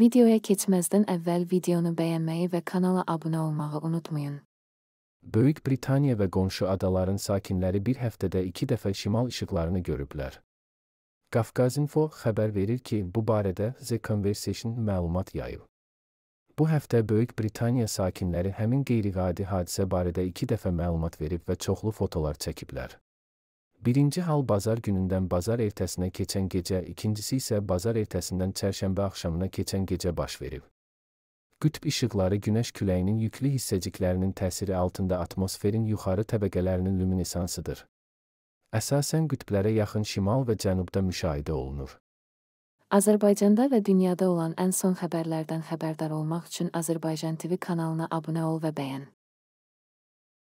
Videoya keçməzdən əvvəl videonu bəyənməyi və kanala abunə olmağı unutmayın. Böyük Britaniya və qonşu adaların sakinləri bir həftədə iki dəfə şimal işıqlarını görüblər. Qafqazinfo xəbər verir ki, bu barədə The Conversation məlumat yayıb. Bu həftə Böyük Britaniya sakinləri həmin qeyri-adi hadisə barədə iki dəfə məlumat verib və çoxlu fotolar çəkiblər. Birinci hal bazar günündən bazar ertəsinə keçən gecə, ikincisi isə bazar ertəsindən çərşənbə axşamına keçən gecə baş verib. Qütb işıqları günəş küləyinin yüklü hissəciklərinin təsiri altında atmosferin yuxarı təbəqələrinin lüminesansıdır. Əsasən qütblərə yaxın şimal və cənubda müşahidə olunur. Azərbaycanda və dünyada olan ən son xəbərlərdən xəbərdar olmaq üçün Azərbaycan TV kanalına abunə ol və bəyən.